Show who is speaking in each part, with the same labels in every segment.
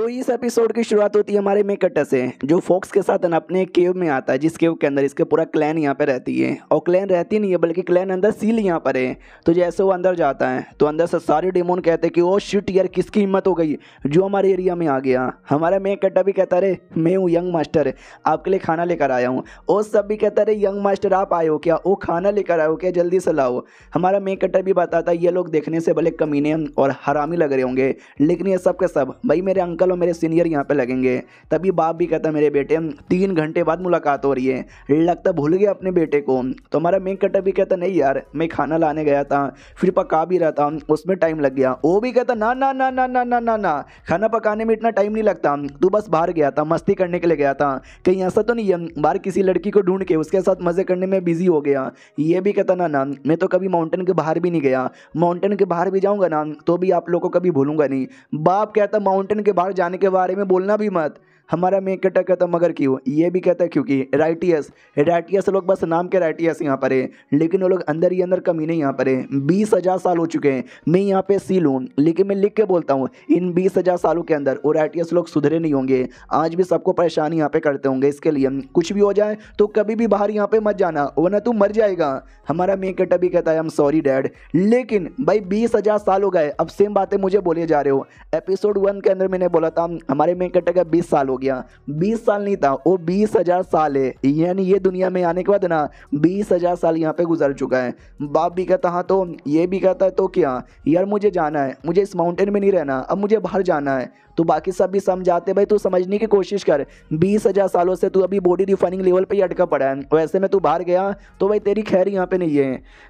Speaker 1: तो इस एपिसोड की शुरुआत होती है हमारे मेकटा से जो फोक्स के साथ अपने केव में आता है जिस केव के अंदर इसके पूरा क्लैन यहाँ पर रहती है और क्लैन रहती नहीं है बल्कि क्लैन अंदर सील यहाँ पर है तो जैसे वो अंदर जाता है तो अंदर से सारे डेमोन कहते हैं कि ओ oh, शिट यार किसकी हिम्मत हो गई जो हमारे एरिया में आ गया हमारा मेकटा भी कहता रे मैं हूँ यंग मास्टर आपके लिए खाना लेकर आया हूँ और सब भी कहता रहे यंग मास्टर आप आए हो क्या वो खाना लेकर आए हो क्या जल्दी से लाओ हमारा मे कटर भी बताता है ये लोग देखने से भले कमीने और हरामी लग रहे होंगे लेकिन ये सब के सब भाई मेरे अंकल चलो मेरे सीनियर यहाँ पे लगेंगे तभी बाप भी कहता मेरे बेटे तीन घंटे बाद मुलाकात हो रही है लगता भूल गया अपने बेटे को तो हमारा मेन कटर भी कहता नहीं यार मैं खाना लाने गया था फिर पका भी रहा था उसमें टाइम लग गया वो भी कहता ना ना ना ना ना ना ना ना खाना पकाने में इतना टाइम नहीं लगता तू बस बाहर गया था मस्ती करने के लिए गया था कहीं ऐसा तो नहीं है बाहर किसी लड़की को ढूंढ के उसके साथ मज़े करने में बिजी हो गया ये भी कहता ना ना मैं तो कभी माउंटेन के बाहर भी नहीं गया माउंटेन के बाहर भी जाऊँगा ना तो भी आप लोग को कभी भूलूंगा नहीं बाप कहता माउंटेन के बाहर जाने के बारे में बोलना भी मत हमारा मैं कटा कहता है मगर क्यों ये भी कहता है क्योंकि राइटियस राइटियस लोग बस नाम के राइटियस यहाँ पर है लेकिन वो लोग अंदर ही अंदर कमी नहीं यहाँ पर है बीस हज़ार साल हो चुके हैं मैं यहाँ पे सील हूँ लेकिन मैं लिख के बोलता हूँ इन बीस हज़ार सालों के अंदर वो राइटियस लोग सुधरे नहीं होंगे आज भी सबको परेशान यहाँ पे करते होंगे इसके लिए कुछ भी हो जाए तो कभी भी बाहर यहाँ पे मत जाना वरना तू मर जाएगा हमारा मैं कटा भी कहता है हम सॉरी डैड लेकिन भाई बीस हज़ार साल हो गए अब सेम बातें मुझे बोले जा रहे हो एपिसोड वन के अंदर मैंने बोला था हमारे मैं कटा का बीस साल हो गया बीस साल नहीं था वो बीस हजार साल है यानी ये दुनिया में आने के बाद ना बीस हजार साल यहाँ पे गुजर चुका है बाप भी कहता हाँ तो ये भी कहता है तो क्या यार मुझे जाना है मुझे इस माउंटेन में नहीं रहना अब मुझे बाहर जाना है तो बाकी सब भी समझाते भाई तू समझने की कोशिश कर बीस हज़ार सालों से तू अभी बॉडी रिफाइनिंग लेवल पे ही अटका पड़ा है वैसे में तू बाहर गया तो भाई तेरी खैर यहाँ पे नहीं है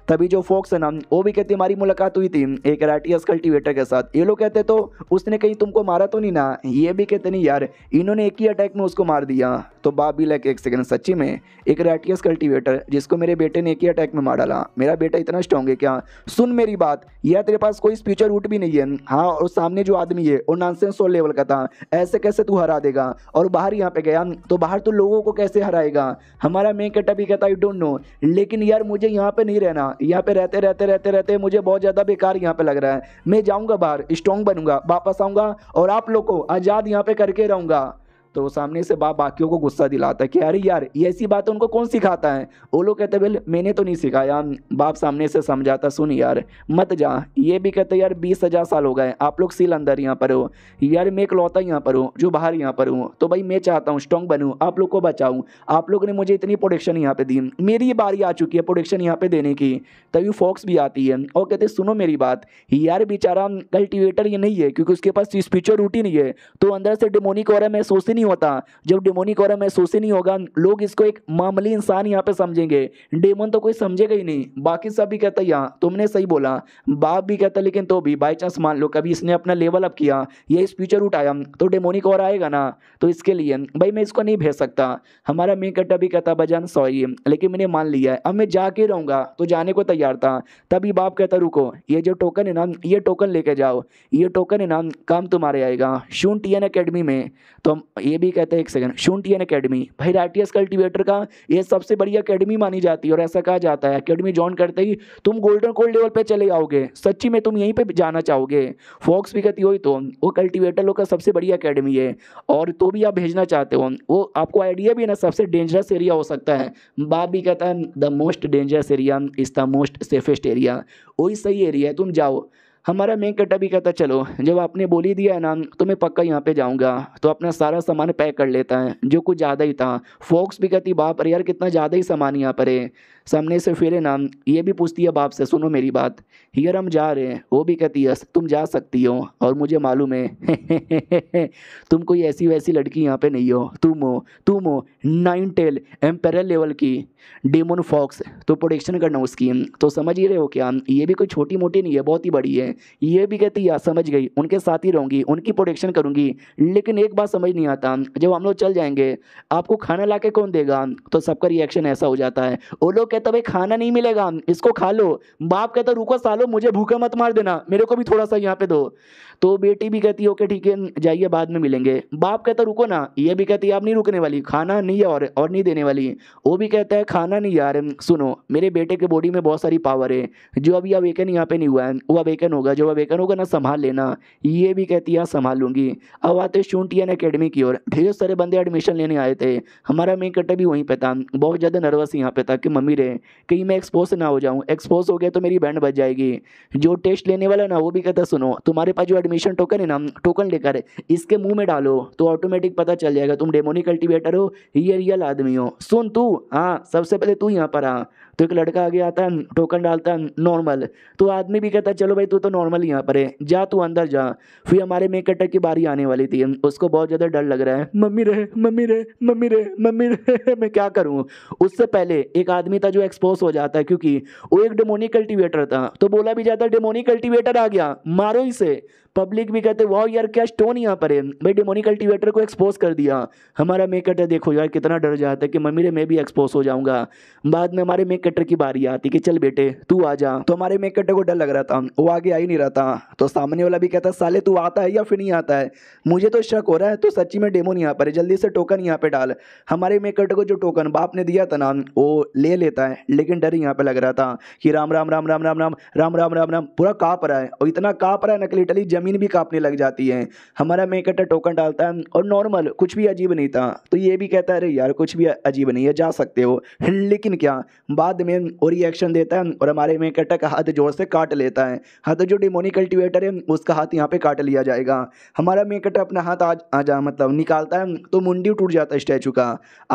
Speaker 1: तभी जो फोक्स है ना वो भी कहती हमारी मुलाकात हुई थी एक राइटियस कल्टिवेटर के साथ ये लोग कहते तो उसने कहीं तुमको मारा तो नहीं ना ये भी कहते नहीं यार इन इन्होंने एक ही अटैक में उसको मार दिया तो बाप भी लाइक एक सेकंड सच्ची में एक रेटियस कल्टीवेटर जिसको मेरे बेटे ने एक ही अटैक में मार डाला मेरा बेटा इतना स्ट्रॉन्ग है क्या सुन मेरी बात यह तेरे पास कोई स्पीचर रूट भी नहीं है हाँ और सामने जो आदमी है और नॉनसेंस सोल लेवल का था ऐसे कैसे तू हरा देगा और बाहर यहाँ पे गया तो बाहर तो लोगों को कैसे हराएगा हमारा मेन कटा भी कहता आई डोंट नो लेकिन यार मुझे यहाँ पर नहीं रहना यहाँ पर रहते रहते रहते रहते मुझे बहुत ज़्यादा बेकार यहाँ पर लग रहा है मैं जाऊँगा बाहर स्ट्रॉन्ग बनूंगा वापस आऊँगा और आप लोग को आज़ाद यहाँ पर करके रहूँगा तो सामने से बाप बाकियों को गुस्सा दिलाता है कि अरे यार ये ऐसी बात उनको कौन सिखाता है वो लोग कहते बेल मैंने तो नहीं सिखाया बाप सामने से समझाता सुन यार मत जा ये भी कहते यार बीस हज़ार साल हो गए आप लोग सील अंदर यहाँ पर हो यार मैं इकलौता यहाँ पर हूँ जो बाहर यहाँ पर हूँ तो भाई मैं चाहता हूँ स्ट्रॉन्ग बनूँ आप लोग को बचाऊँ आप लोग ने मुझे इतनी प्रोडक्शन यहाँ पर दी मेरी बारी आ चुकी है प्रोडक्शन यहाँ पर देने की तभी फॉक्स भी आती है और कहते सुनो मेरी बात यार बेचारा कल्टिवेटर ये नहीं है क्योंकि उसके पास स्पीचर रूटी नहीं है तो अंदर से डिमोनिक और मैं सोचती नहीं होता जब डेमोनिक और में सोसे नहीं होगा लोग इसको एक मामूली इंसान यहाँ पे समझेंगे डेमोन तो कोई समझेगा ही नहीं बाकी सब भी कहता यहाँ तुमने सही बोला बाप भी कहता लेकिन तो भी बाई चांस मान लो कभी इसने अपना लेवल अप किया ये इस फ्यूचर उठाया तो डेमोनिक और आएगा ना तो इसके लिए भाई मैं इसको नहीं भेज सकता हमारा मेन कट्टा भी कहता बजान सॉरी लेकिन मैंने मान लिया है अब मैं जाके रहूँगा तो जाने को तैयार था तभी बाप कहता रुको ये जो टोकन है ना ये टोकन लेके जाओ ये टोकन है ना काम तुम्हारे आएगा शून टी एन अकेडमी में तो हम ये भी कहते हैं एक सेकंड शूंटियन अकेडमी भाई राइटियस कल्टिवेटर का ये सबसे बड़ी अकेडमी मानी जाती है और ऐसा कहा जाता है अकेडमी ज्वाइन करते ही तुम गोल्डन कोल्ड लेवल पर चले जाओगे सच्ची में तुम यहीं पर जाना चाहोगे फॉक्स भी कहती हो तो वो कल्टिवेटर लोग का सबसे बड़ी अकेडमी है और तो भी आप भेजना चाहते हो वो आपको आइडिया भी है ना सबसे डेंजरस एरिया हो सकता है बाप भी कहता है the most dangerous area is the most safest area वही सही एरिया है तुम जाओ हमारा मेन कट्टा भी कहता चलो जब आपने बोली दिया है ना तो मैं पक्का यहाँ पे जाऊँगा तो अपना सारा सामान पैक कर लेता है जो कुछ ज़्यादा ही था फोक्स भी कहती बाप अरे यार कितना ज़्यादा ही सामान यहाँ पर है सामने से फिर नाम ये भी पूछती है बाप से सुनो मेरी बात हियर हम जा रहे हैं वो भी कहती है तुम जा सकती हो और मुझे मालूम है तुम कोई ऐसी वैसी लड़की यहाँ पे नहीं हो तुम हो तुम हो नाइन टेल एम्पेरल लेवल की डेमोन फॉक्स तो प्रोडक्शन करना उसकी तो समझ ही रहे हो क्या ये भी कोई छोटी मोटी नहीं है बहुत ही बड़ी है ये भी कहती है हाँ, समझ गई उनके साथ ही रहूँगी उनकी प्रोटेक्शन करूँगी लेकिन एक बात समझ नहीं आता जब हम लोग चल जाएंगे आपको खाना ला कौन देगा तो सबका रिएक्शन ऐसा हो जाता है वो लोग कहते कहता भाई खाना नहीं मिलेगा इसको खा लो बाप कहता रुको सालो मुझे भूखा मत मार देना मेरे को भी थोड़ा सा यहाँ पे दो तो बेटी भी कहती है ओके ठीक है जाइए बाद में मिलेंगे बाप कहता रुको ना ये भी कहती है आप नहीं रुकने वाली खाना नहीं और और नहीं देने वाली वो भी कहता है खाना नहीं यार सुनो मेरे बेटे के बॉडी में बहुत सारी पावर है जो अभी अवेकन यहाँ पे नहीं हुआ है वो अवेकन होगा जो अवेकन होगा ना संभाल लेना ये भी कहती है हाँ, संभाल लूँगी अब आते शूटियन अकेडमी की ओर ढेर सारे बंदे एडमिशन लेने आए थे हमारा मेन कट्टा भी वहीं पर था बहुत ज़्यादा नर्वस यहाँ पे था कि मम्मी रहे कहीं मैं एक्सपोज ना हो जाऊँ एक्सपोज हो गया तो मेरी बैंड बच जाएगी जो टेस्ट लेने वाला ना वो भी कहता सुनो तुम्हारे पास जो एडमिशन टोकन है ना टोकन लेकर इसके मुंह में डालो तो ऑटोमेटिक पता चल जाएगा तुम डेमोनी कल्टिवेटर हो ये रियल आदमी हो सुन तू हाँ सबसे पहले तू यहाँ पर आ तो एक लड़का आगे आता है टोकन डालता है नॉर्मल तो आदमी भी कहता है चलो भाई तू तो नॉर्मल यहाँ पर है जा तू अंदर जा फिर हमारे मेक अटक की बारी आने वाली थी उसको बहुत ज़्यादा डर लग रहा है मम्मी रहे मम्मी रहे मम्मी रहे मम्मी रहे मैं क्या करूँ उससे पहले एक आदमी था जो एक्सपोज हो जाता है क्योंकि वो एक डेमोनी कल्टिवेटर था तो बोला भी जाता है डेमोनी कल्टिवेटर आ गया मारो इसे पब्लिक भी कहते वाह यार क्या स्टोन यहाँ पर है भाई डेमोनी कल्टिवेटर को एक्सपोज कर दिया हमारा मेक अटैक देखो यार कितना डर जाता है कि मम्मी रे मैं भी एक्सपोज हो जाऊँगा बाद में हमारे मेक मेकेटर की बारी आती कि चल बेटे तू आ जा तो हमारे मेकेटर को डर लग रहा था वो आगे आ ही नहीं रहा था तो सामने वाला भी कहता साले तू आता है या फिर नहीं आता है मुझे तो शक हो रहा है तो सच्ची में डेमो नहीं आ पा है जल्दी से टोकन यहाँ पे डाल हमारे मेकेटर को जो टोकन बाप ने दिया था ना वो ले लेता है लेकिन डर यहाँ पे लग रहा था कि राम राम राम राम राम राम राम राम राम राम पूरा काँप रहा है और इतना काँप रहा है नकली टली जमीन भी काँपने लग जाती है हमारा मेकेटर टोकन डालता है और नॉर्मल कुछ भी अजीब नहीं था तो ये भी कहता है अरे यार कुछ भी अजीब नहीं है जा सकते हो लेकिन क्या बात बाद में और रिएक्शन देता है और हमारे में कटक हाथ जोर से काट लेता है हाँ तो जो डिमोनी कल्टिवेटर है उसका हाथ यहाँ पे काट लिया जाएगा हमारा मेकेटा अपना हाथ आज आ जा मतलब निकालता है तो मुंडी टूट जाता है स्टैचू का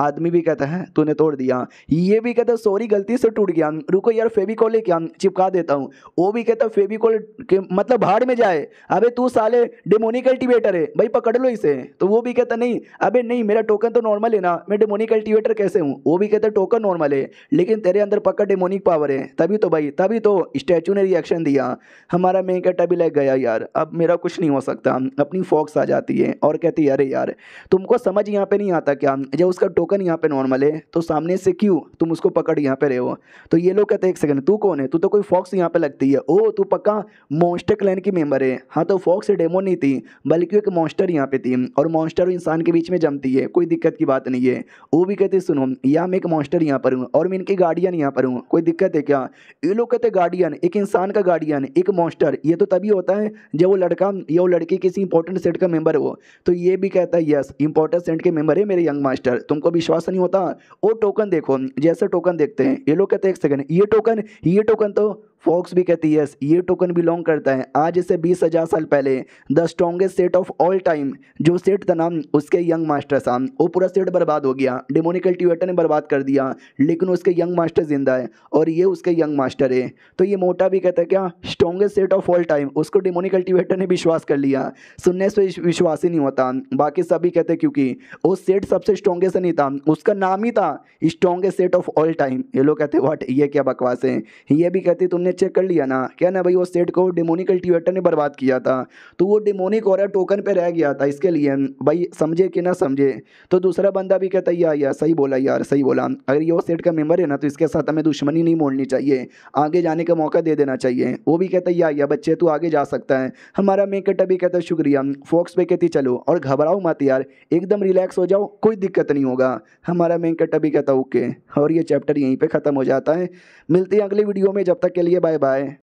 Speaker 1: आदमी भी कहता है तूने तोड़ दिया ये भी कहता सॉरी गलती से टूट गया रुको यार फेविकॉल ले क्या चिपका देता हूँ वो भी कहता फेविकॉल के मतलब भाड़ में जाए अबे तू साले डेमोनी कल्टिवेटर है भाई पकड़ लो इसे तो वो भी कहता नहीं अबे नहीं मेरा टोकन तो नॉर्मल है ना मैं डेमोनी कल्टिवेटर कैसे हूँ वो भी कहता टोकन नॉर्मल है लेकिन तेरे अंदर पकड़ डेमोनिक पावर है तभी तो भाई तभी तो स्टैचू ने रिएक्शन दिया हमारा मेन कैटा भी लग गया यार अब मेरा कुछ नहीं हो सकता अपनी फॉक्स आ जाती है और कहती है अरे यार तुमको समझ यहाँ पे नहीं आता क्या जब उसका टोकन यहाँ पे नॉर्मल है तो सामने से क्यों तुम उसको पकड़ यहाँ पे रहे हो तो ये लोग कहते एक सेकंड तू कौन है तू तो कोई फॉक्स यहाँ पर लगती है ओ तू पक्का मॉन्स्टर क्लैन की मेम्बर है हाँ तो फॉक्स डेमो नहीं थी बल्कि एक मॉन्स्टर यहाँ पर थी और मॉन्स्टर इंसान के बीच में जमती है कोई दिक्कत की बात नहीं है वो भी कहते सुनो या मैं एक मॉन्स्टर यहाँ पर हूँ और मैं इनकी गाड़ियाँ नहीं यहाँ पर हूँ कोई दिक्कत है क्या ये लोग कहते गार्डियन एक इंसान का गार्डियन एक मॉन्स्टर ये तो तभी होता है जब वो लड़का या वो लड़की किसी इंपॉर्टेंट सेट का मेंबर हो तो ये भी कहता है यस इंपॉर्टेंट सेट के मेंबर है मेरे यंग मास्टर तुमको विश्वास नहीं होता वो टोकन देखो जैसे टोकन देखते हैं ये लोग कहते हैं एक सेकेंड ये टोकन ये टोकन तो फॉक्स भी कहती है ये टोकन बिलोंग करता है आज से बीस हजार साल पहले the strongest sect of all time जो सेट था नाम उसके यंग मास्टर था वो पूरा सेट बर्बाद हो गया डेमोनिकल ट्यूटर ने बर्बाद कर दिया लेकिन उसके यंग मास्टर जिंदा है और ये उसके यंग मास्टर है तो ये मोटा भी कहता है क्या strongest sect of all time उसको डेमोनिकल ट्यूटर ने विश्वास कर लिया सुनने से विश्वास ही नहीं होता बाकी सभी कहते क्योंकि वो सेट सबसे स्ट्रॉन्गेस्ट नहीं था उसका नाम ही था strongest sect of all time ये लोग कहते वाट ये क्या बकवास है ये भी कहती तुमने चेक कर लिया ना क्या ना भाई वो सेट को डेमोनिक कल्टिवेटर ने बर्बाद किया था तो वो डेमोनिक और टोकन पे रह गया था इसके लिए भाई समझे कि ना समझे तो दूसरा बंदा भी कहता है यार यार सही बोला यार सही बोला अगर ये वो सेट का मेम्बर है ना तो इसके साथ हमें दुश्मनी नहीं मोड़नी चाहिए आगे जाने का मौका दे देना चाहिए वो भी कहता है यार या बच्चे तू आगे जा सकता है हमारा मेकट अभी कहता है शुक्रिया फोक्स पे कहती चलो और घबराओ मत यार एकदम रिलैक्स हो जाओ कोई दिक्कत नहीं होगा हमारा मेकट अभी कहता ओके और ये चैप्टर यहीं पर ख़त्म हो जाता है मिलती है अगली वीडियो में जब तक के लिए See you. Bye bye.